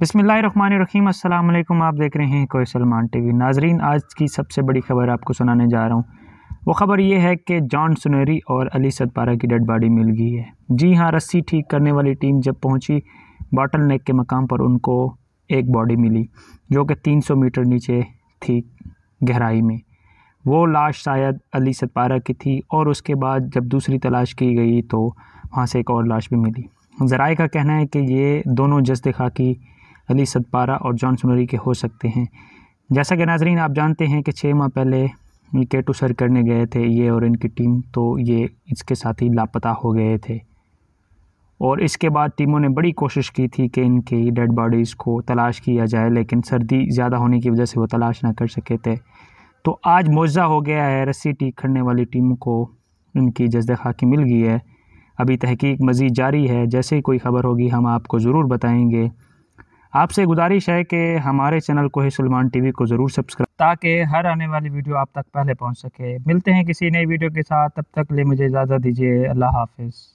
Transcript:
बसमीम अल्लाम आप देख रहे हैं कोई सलमान टी वी नाजरीन आज की सबसे बड़ी खबर आपको सुनाने जा रहा हूँ वो ख़बर ये है कि जॉन सुनेरी और अली सतपारा की डेड बॉडी मिल गई है जी हाँ रस्सी ठीक करने वाली टीम जब पहुँची बॉटल नेक के मकाम पर उनको एक बॉडी मिली जो कि 300 मीटर नीचे थी गहराई में वो लाश शायद अली सतपारा की थी और उसके बाद जब दूसरी तलाश की गई तो वहाँ से एक और लाश भी मिली जराए का कहना है कि ये दोनों जसद खाकी अली सदपारा और जॉन सुनरी के हो सकते हैं जैसा कि नाजरीन आप जानते हैं कि छः माह पहले के टू सर करने गए थे ये और इनकी टीम तो ये इसके साथ ही लापता हो गए थे और इसके बाद टीमों ने बड़ी कोशिश की थी कि इनकी डेड बॉडीज़ को तलाश किया जाए लेकिन सर्दी ज़्यादा होने की वजह से वो तलाश ना कर सके थे तो आज मुआवजा हो गया है रस्सी टीक करने वाली टीम को इनकी जजद खाकी मिल गई है अभी तहकीक मज़ीद जारी है जैसे ही कोई ख़बर होगी हम आपको ज़रूर बताएँगे आपसे गुजारिश है कि हमारे चैनल कोही सलमान टीवी को ज़रूर सब्सक्राइब ताकि हर आने वाली वीडियो आप तक पहले पहुंच सके मिलते हैं किसी नई वीडियो के साथ तब तक ले मुझे इजाज़त दीजिए अल्लाह हाफिज़